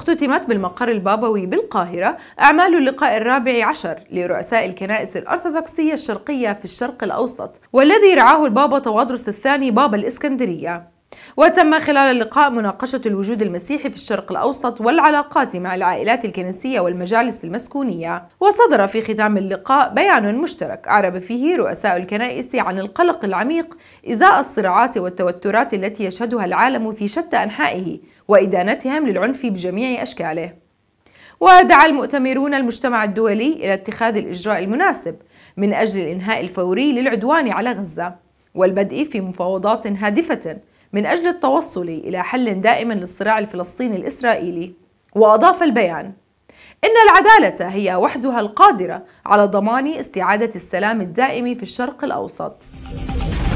اختتمت بالمقر البابوي بالقاهرة أعمال اللقاء الرابع عشر لرؤساء الكنائس الأرثوذكسية الشرقية في الشرق الأوسط والذي رعاه البابا تواضرس الثاني بابا الإسكندرية وتم خلال اللقاء مناقشة الوجود المسيحي في الشرق الأوسط والعلاقات مع العائلات الكنسية والمجالس المسكونية وصدر في ختام اللقاء بيان مشترك أعرب فيه رؤساء الكنائس عن القلق العميق إزاء الصراعات والتوترات التي يشهدها العالم في شتى أنحائه وإدانتهم للعنف بجميع أشكاله ودعا المؤتمرون المجتمع الدولي إلى اتخاذ الإجراء المناسب من أجل الإنهاء الفوري للعدوان على غزة والبدء في مفاوضات هادفة من أجل التوصل إلى حل دائم للصراع الفلسطيني الإسرائيلي وأضاف البيان إن العدالة هي وحدها القادرة على ضمان استعادة السلام الدائم في الشرق الأوسط